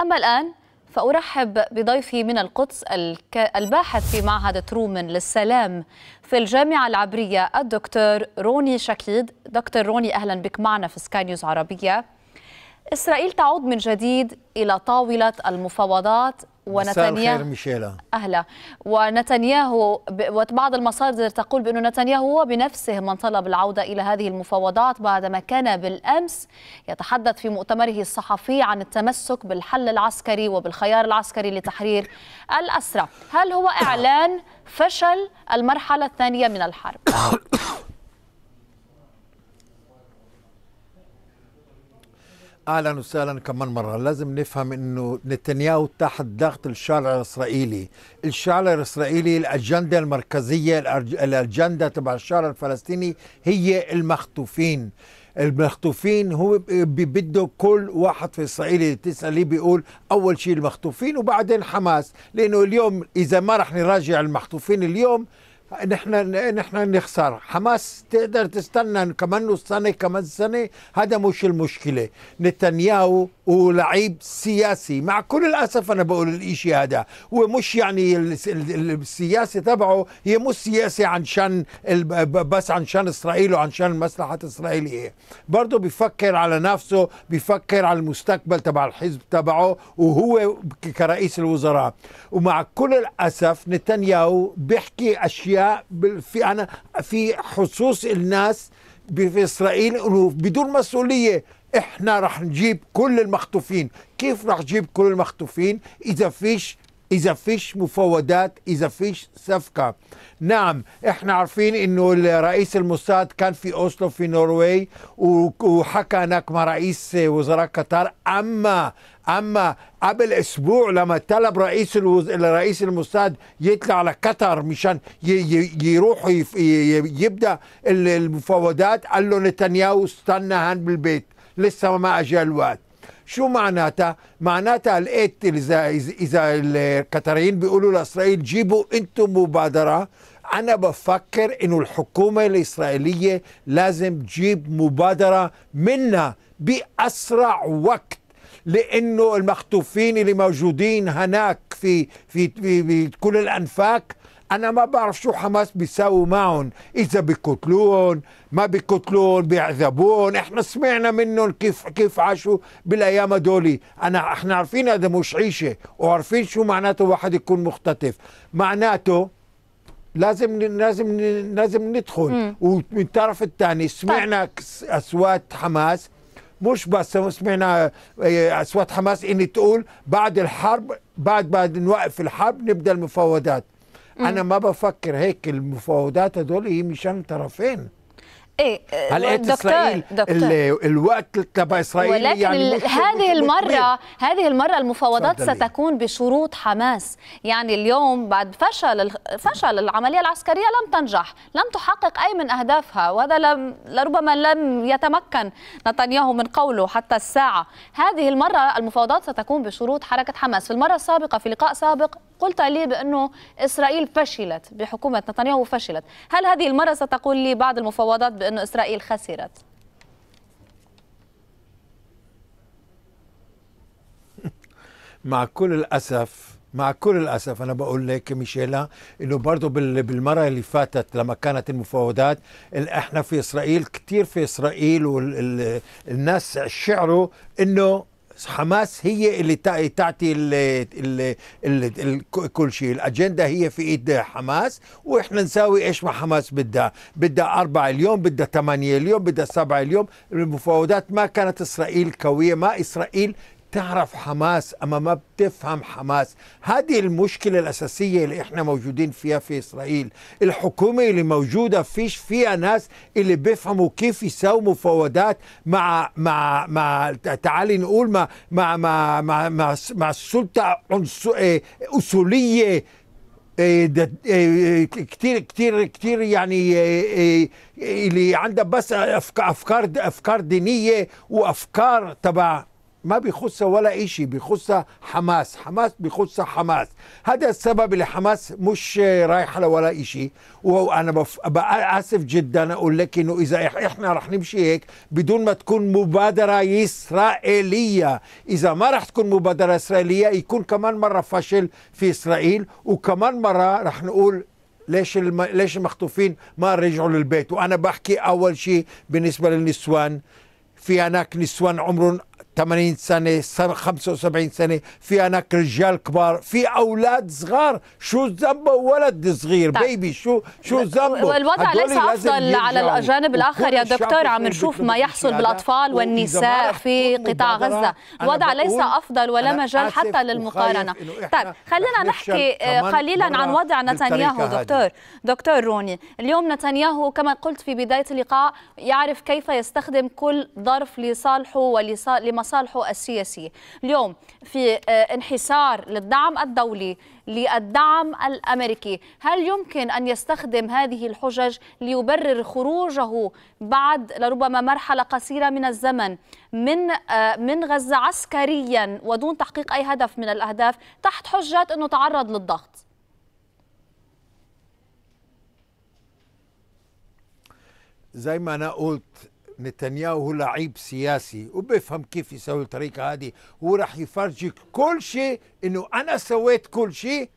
أما الآن فأرحب بضيفي من القدس الباحث في معهد ترومان للسلام في الجامعة العبرية الدكتور روني شكيد دكتور روني أهلا بك معنا في سكاي نيوز عربية إسرائيل تعود من جديد إلى طاولة المفاوضات ونتنياهو ميشيلا اهلا ونتنياهو وبعض المصادر تقول بانه نتنياهو هو بنفسه من طلب العوده الى هذه المفاوضات بعدما كان بالامس يتحدث في مؤتمره الصحفي عن التمسك بالحل العسكري وبالخيار العسكري لتحرير الاسرى هل هو اعلان فشل المرحله الثانيه من الحرب اهلا وسهلا كمان مره لازم نفهم انه نتنياهو تحت ضغط الشارع الاسرائيلي الشارع الاسرائيلي الاجنده المركزيه الاجنده تبع الشارع الفلسطيني هي المخطوفين المخطوفين هو بده كل واحد في اسرائيل تسالي تساليه بيقول اول شيء المخطوفين وبعدين حماس لانه اليوم اذا ما رح نراجع المخطوفين اليوم نحن نحن نخسر حماس تقدر تستنى كمان نص سنه كمان سنه هذا مش المشكله نتنياهو لعيب سياسي مع كل الاسف انا بقول الاشي هذا هو مش يعني السياسه تبعه هي مش سياسه عن شان بس عن شان اسرائيل وعن شان المصلحه الاسرائيليه برضه بيفكر على نفسه بيفكر على المستقبل تبع الحزب تبعه وهو كرئيس الوزراء ومع كل الاسف نتنياهو بيحكي اشياء في أنا في حصوص الناس في إسرائيل أنه بدون مسؤولية إحنا رح نجيب كل المخطوفين كيف رح نجيب كل المخطوفين إذا فيش اذا فيش مفاوضات اذا فيش صفقه نعم احنا عارفين انه الرئيس الموساد كان في اوسلو في نرويج وحكى هناك مع رئيس وزراء قطر اما اما قبل اسبوع لما طلب رئيس الوز... رئيس الموساد يطلع على قطر مشان ي... ي... يروح ي... ي... يبدا المفاوضات قال له نتنياهو استنى هان بالبيت لسه ما اجى الوقت شو معناتها؟ معناتها لقيت اذا اذا القطريين بيقولوا لاسرائيل جيبوا انتم مبادره انا بفكر انه الحكومه الاسرائيليه لازم تجيب مبادره منا باسرع وقت لانه المخطوفين اللي موجودين هناك في في, في, في كل الانفاق انا ما بعرف شو حماس بيساووا معهم اذا بيقتلون ما بيقتلون بيعذبوهم احنا سمعنا منهم كيف كيف عاشوا بالايام هدول انا احنا عارفين هذا مش عيشه وعارفين شو معناته واحد يكون مختطف معناته لازم لازم لازم ندخل ومن الطرف الثاني طيب. سمعنا اصوات حماس مش بس سمعنا آه، اصوات حماس ان تقول بعد الحرب بعد ما نوقف الحرب نبدا المفاوضات انا ما بفكر هيك المفاوضات هدول هي مشان طرفين ايه هل إيه دكتور اسرائيل دكتور الوقت تبع اسرائيل ولكن يعني هذه المره هذه المره المفاوضات ستكون بشروط حماس يعني اليوم بعد فشل فشل العمليه العسكريه لم تنجح لم تحقق اي من اهدافها وهذا لم لربما لم يتمكن نتنياهو من قوله حتى الساعه هذه المره المفاوضات ستكون بشروط حركه حماس في المره السابقه في لقاء سابق قلت لي بأنه إسرائيل فشلت بحكومة نتنياهو فشلت هل هذه المرة ستقول لي بعض المفاوضات بأنه إسرائيل خسرت؟ مع كل الأسف مع كل الأسف أنا بقول لك ميشيلا إنه برضه بالمرة اللي فاتت لما كانت المفاوضات إحنا في إسرائيل كثير في إسرائيل والناس شعروا إنه حماس هي اللي تعطي كل شيء الاجنده هي في ايد حماس واحنا نساوي ايش ما حماس بدها بدها أربعة اليوم بدها ثمانية اليوم بدها سبعة اليوم المفاوضات ما كانت اسرائيل قويه ما اسرائيل تعرف حماس اما ما بتفهم حماس هذه المشكله الاساسيه اللي احنا موجودين فيها في اسرائيل الحكومه اللي موجوده فيش فيها ناس اللي بيفهموا كيف يساووا مفاوضات مع مع مع تعالي نقول مع مع مع مع, مع, مع السلطه إيه، اصوليه إيه، إيه، كتير كتير كتير يعني اللي عندها بس افكار افكار دينيه وافكار تبع ما بيخصها ولا شيء بيخصها حماس حماس بيخصها حماس هذا السبب اللي حماس مش رايحة ولا شيء وأنا بف... آسف جدا أقول لك إنه إذا إحنا رح نمشي هيك بدون ما تكون مبادرة إسرائيلية إذا ما رح تكون مبادرة إسرائيلية يكون كمان مرة فشل في إسرائيل وكمان مرة رح نقول ليش الم... ليش المخطوفين ما رجعوا للبيت وانا بحكي اول شيء بالنسبه للنسوان في هناك نسوان عمرهم 80 سنه 75 سنه في هناك رجال كبار في اولاد صغار شو ذنبه ولد صغير طيب. بيبي شو شو ذنبه والوضع ليس افضل على الجانب الاخر يا دكتور عم نشوف ما يحصل بالاطفال والنساء في قطاع غزه الوضع ليس افضل ولا مجال حتى للمقارنه طيب خلينا نحكي آه، قليلا عن وضع نتنياهو دكتور دكتور روني اليوم نتنياهو كما قلت في بدايه اللقاء يعرف كيف يستخدم كل ظرف لصالحه ولصالحه مصالحه السياسية اليوم في آه، انحسار للدعم الدولي للدعم الأمريكي هل يمكن أن يستخدم هذه الحجج ليبرر خروجه بعد لربما مرحلة قصيرة من الزمن من آه، من غزة عسكريا ودون تحقيق أي هدف من الأهداف تحت حجة أنه تعرض للضغط زي ما أنا قلت نتنياهو هو لعيب سياسي وبيفهم كيف يسوي الطريقه هذه وراح يفرجك كل شيء انه انا سويت كل شيء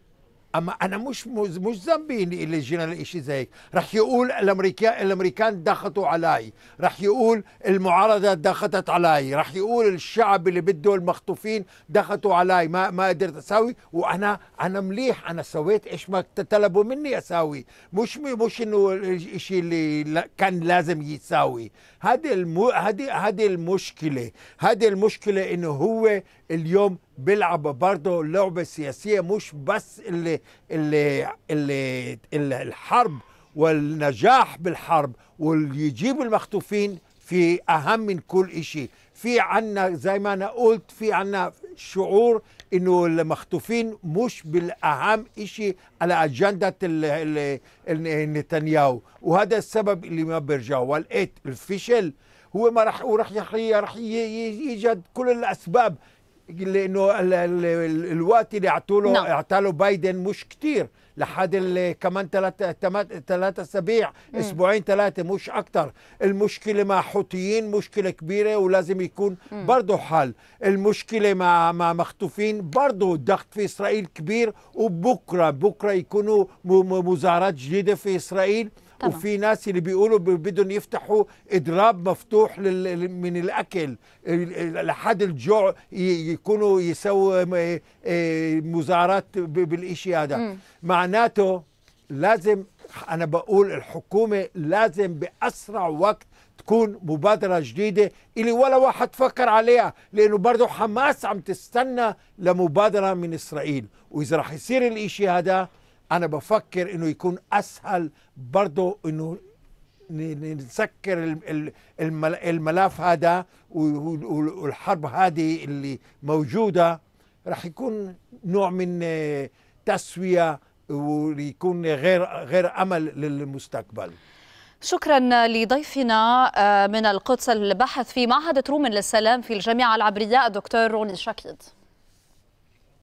اما انا مش مش ذنبي اني اللي جينا لشيء زي هيك رح يقول الامريكان الامريكان ضغطوا علي رح يقول المعارضه ضغطت علي رح يقول الشعب اللي بده المخطوفين ضغطوا علي ما ما قدرت اسوي وانا انا مليح انا سويت ايش ما طلبوا مني اسوي مش مش انه الشيء اللي كان لازم يساوي هذه المو هذه هذه المشكله هذه المشكله انه هو اليوم بيلعب برضه اللعبه السياسيه مش بس اللي اللي اللي, اللي الحرب والنجاح بالحرب واللي يجيب المخطوفين في اهم من كل شيء في عنا زي ما انا قلت في عنا شعور انه المخطوفين مش بالاهم شيء على اجنده نتنياهو وهذا السبب اللي ما بيرجعوا والايت الفشل هو ما راح وراح راح يجد كل الاسباب لانه الوقت اللي اعطوا له اعطى له بايدن مش كتير لحد كمان ثلاثة ثلاثة أسابيع أسبوعين ثلاثة مش اكثر المشكلة مع حوثيين مشكلة كبيرة ولازم يكون برضه حل المشكلة مع مع مخطوفين برضه الضغط في إسرائيل كبير وبكرة بكرة يكونوا مظاهرات جديدة في إسرائيل طبعا. وفي ناس اللي بيقولوا بدهم يفتحوا اضراب مفتوح لل... من الاكل لحد الجوع يكونوا يسووا مظاهرات إيه، بالشيء هذا م. معناته لازم انا بقول الحكومه لازم باسرع وقت تكون مبادره جديده اللي ولا واحد فكر عليها لانه برضه حماس عم تستنى لمبادره من اسرائيل واذا راح يصير الاشي هذا انا بفكر انه يكون اسهل برضه انه نسكر الملف هذا والحرب هذه اللي موجوده راح يكون نوع من آه، تسويه ويكون غير غير امل للمستقبل شكرا لضيفنا آه، من القدس الباحث في معهد ترومن للسلام في الجامعه العبريه الدكتور روني شاكيد